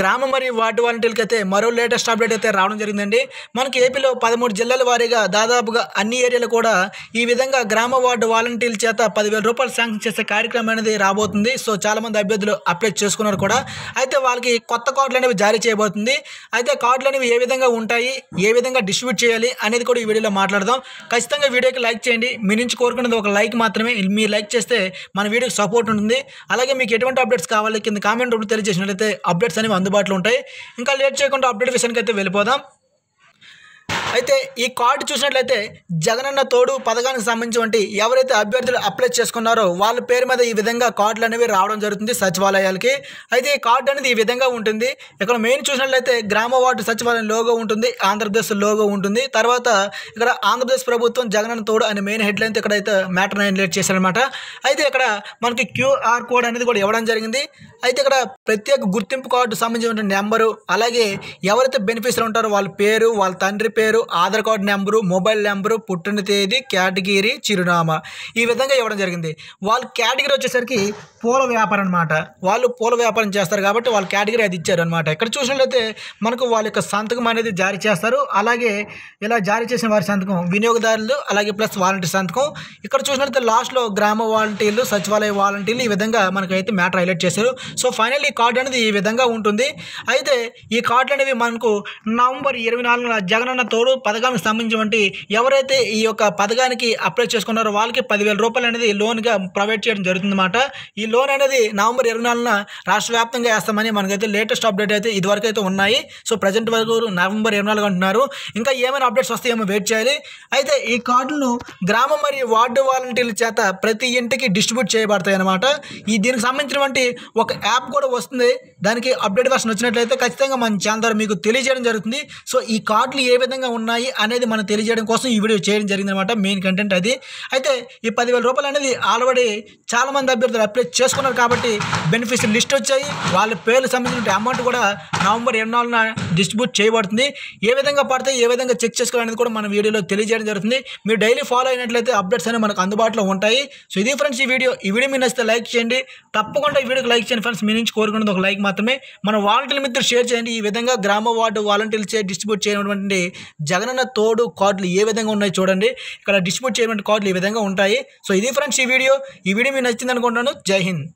గ్రామ మరియు వార్డు వాలంటీర్లకి అయితే మరో లేటెస్ట్ అప్డేట్ అయితే రావడం జరిగిందండి మనకి ఏపీలో పదమూడు జిల్లాల వారీగా దాదాపుగా అన్ని ఏరియాలు కూడా ఈ విధంగా గ్రామ వార్డు వాలంటీర్ల చేత పదివేల రూపాయలు శాంక్షన్ చేసే కార్యక్రమం అనేది రాబోతుంది సో చాలామంది అభ్యర్థులు అప్లై చేసుకున్నారు కూడా అయితే వాళ్ళకి కొత్త కార్డులు అనేవి జారీ చేయబోతుంది అయితే కార్డులు అనేవి ఏ విధంగా ఉంటాయి ఏ విధంగా డిస్ట్రిబ్యూట్ చేయాలి అనేది కూడా ఈ వీడియోలో మాట్లాడదాం ఖచ్చితంగా వీడియోకి లైక్ చేయండి మీ నుంచి కోరుకునేది ఒక లైక్ మాత్రమే మీరు లైక్ చేస్తే మన వీడియోకి సపోర్ట్ ఉంటుంది అలాగే మీకు ఎటువంటి అప్డేట్స్ కావాలి కింద కామెంట్ రూపంలో తెలియజేసినట్లయితే అప్డేట్స్ అనేవి అందుబాటులో ఉంటాయి ఇంకా లేట్ చేయకుండా అప్డేట్ విషయానికి అయితే వెళ్ళిపోదాం అయితే ఈ కార్డు చూసినట్లయితే జగనన్న తోడు పథకానికి సంబంధించి ఎవరైతే అభ్యర్థులు అప్లై చేసుకున్నారో వాళ్ళ పేరు మీద ఈ విధంగా కార్డులు అనేవి రావడం జరుగుతుంది సచివాలయాలకి అయితే ఈ కార్డు అనేది ఈ విధంగా ఉంటుంది ఇక్కడ మెయిన్ చూసినట్లయితే గ్రామ వార్డు సచివాలయం లోగో ఉంటుంది ఆంధ్రప్రదేశ్ లోగో ఉంటుంది తర్వాత ఇక్కడ ఆంధ్రప్రదేశ్ ప్రభుత్వం జగనన్న తోడు అనే మెయిన్ ఇక్కడ ఇక్కడైతే మ్యాటర్ హైలైట్ చేశారనమాట అయితే ఇక్కడ మనకి క్యూఆర్ కోడ్ అనేది కూడా ఇవ్వడం జరిగింది అయితే ఇక్కడ ప్రత్యేక గుర్తింపు కార్డు సంబంధించిన నెంబరు అలాగే ఎవరైతే బెనిఫిషియర్ ఉంటారో వాళ్ళ పేరు వాళ్ళ తండ్రి పేరు Aadhaar card number mobile number పుట్టిన తేదీ కేటగిరీ చిరునామా ఈ విధంగా ఇవ్వడం జరిగింది వాళ్ళు కేటగిరీ వచ్చేసరికి పూల వ్యాపారం అనమాట వాళ్ళు పూల వ్యాపారం చేస్తారు కాబట్టి వాళ్ళ కేటగిరీ అది ఇచ్చారు అనమాట ఇక్కడ చూసినట్లయితే మనకు వాళ్ళ యొక్క సంతకం అనేది జారీ చేస్తారు అలాగే ఇలా జారీ చేసిన వారి సంతకం వినియోగదారులు అలాగే ప్లస్ వాలంటీర్ సంతకం ఇక్కడ చూసినట్లయితే లాస్ట్లో గ్రామ వాలంటీర్లు సచివాలయ వాలంటీర్లు ఈ విధంగా మనకైతే మ్యాటర్ హైలైట్ చేశారు సో ఫైనల్ ఈ కార్డు అనేది ఈ విధంగా ఉంటుంది అయితే ఈ కార్డులు అనేవి మనకు నవంబర్ ఇరవై నాలుగున జగనన్న తోడు ఎవరు పథకానికి సంబంధించినటువంటి ఎవరైతే ఈ యొక్క పథకానికి అప్లై చేసుకున్నారో వాళ్ళకి పదివేల రూపాయలు అనేది లోన్గా ప్రొవైడ్ చేయడం జరుగుతుందన్నమాట ఈ లోన్ అనేది నవంబర్ ఇరవై నాలుగున రాష్ట్ర వ్యాప్తంగా వేస్తామని మనకైతే లేటెస్ట్ అప్డేట్ అయితే ఇదివరకు అయితే ఉన్నాయి సో ప్రజెంట్ వరకు నవంబర్ ఇరవై నాలుగు అంటున్నారు ఇంకా ఏమైనా అప్డేట్స్ వస్తాయేమో వెయిట్ చేయాలి అయితే ఈ కార్డులను గ్రామ మరియు వార్డు వాలంటీర్ల చేత ప్రతి ఇంటికి డిస్ట్రిబ్యూట్ చేయబడతాయి అనమాట ఈ దీనికి సంబంధించినటువంటి ఒక యాప్ కూడా వస్తుంది దానికి అప్డేట్ వర్షన్ వచ్చినట్లయితే ఖచ్చితంగా మన ఛానల్ ద్వారా మీకు తెలియజేయడం జరుగుతుంది సో ఈ కార్డులు ఏ విధంగా ఉన్నాయి అనేది మనం తెలియజేయడం కోసం ఈ వీడియో చేయడం జరిగిందనమాట మెయిన్ కంటెంట్ అది అయితే ఈ పదివేల రూపాయలు అనేది ఆల్రెడీ చాలామంది అభ్యర్థులు అప్లై చేసుకున్నారు కాబట్టి బెనిఫిషియల్ లిస్ట్ వచ్చాయి వాళ్ళ పేర్లు సంబంధించిన అమౌంట్ కూడా నవంబర్ ఇరవై నాలుగున డిస్ట్రిబ్యూట్ చేయబడుతుంది ఏ విధంగా పడితే ఏ విధంగా చెక్ చేసుకోవాలనేది కూడా మన వీడియోలో తెలియజేయడం జరుగుతుంది మీరు డైలీ ఫాలో అయినట్లయితే అప్డేట్స్ అనేవి మనకు అందుబాటులో ఉంటాయి సో ఇది ఫ్రెండ్స్ ఈ వీడియో ఈ వీడియో మీరు నచ్చితే లైక్ చేయండి తప్పకుండా ఈ వీడియోకి లైక్ చేయండి ఫ్రెండ్స్ మీ నుంచి కోరుకున్నది ఒక లైక్ మాత్రమే మన వాలంటీర్ మిత్రులు షేర్ చేయండి ఈ విధంగా గ్రామ వార్డు వాలంటీర్లు డిస్ట్రిబ్యూట్ చేయనటువంటి జగనన్న తోడు కార్డులు ఏ విధంగా ఉన్నాయి చూడండి ఇక్కడ డిస్ట్రిబ్యూట్ చేయబడిన కార్డులు ఈ విధంగా ఉంటాయి సో ఇది ఫ్రెండ్స్ ఈ వీడియో ఈ వీడియో మీకు నచ్చింది అనుకుంటున్నాను జై హింద్